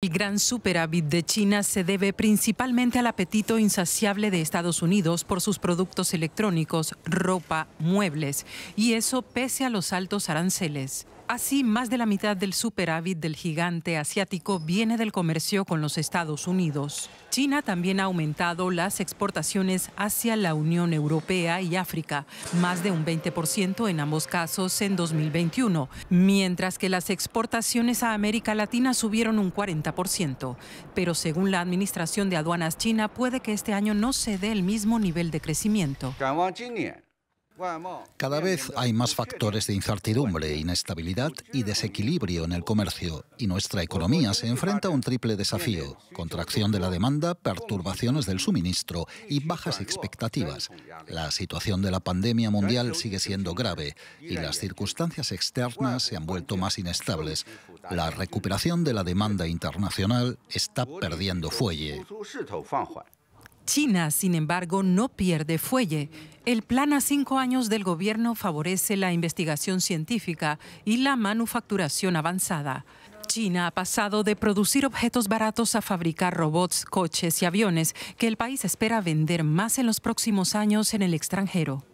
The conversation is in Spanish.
El gran superávit de China se debe principalmente al apetito insaciable de Estados Unidos por sus productos electrónicos, ropa, muebles, y eso pese a los altos aranceles. Así, más de la mitad del superávit del gigante asiático viene del comercio con los Estados Unidos. China también ha aumentado las exportaciones hacia la Unión Europea y África, más de un 20% en ambos casos en 2021, mientras que las exportaciones a América Latina subieron un 40%. Pero según la Administración de Aduanas China, puede que este año no se dé el mismo nivel de crecimiento. Cada vez hay más factores de incertidumbre, inestabilidad y desequilibrio en el comercio y nuestra economía se enfrenta a un triple desafío, contracción de la demanda, perturbaciones del suministro y bajas expectativas. La situación de la pandemia mundial sigue siendo grave y las circunstancias externas se han vuelto más inestables. La recuperación de la demanda internacional está perdiendo fuelle. China, sin embargo, no pierde fuelle. El plan a cinco años del gobierno favorece la investigación científica y la manufacturación avanzada. China ha pasado de producir objetos baratos a fabricar robots, coches y aviones que el país espera vender más en los próximos años en el extranjero.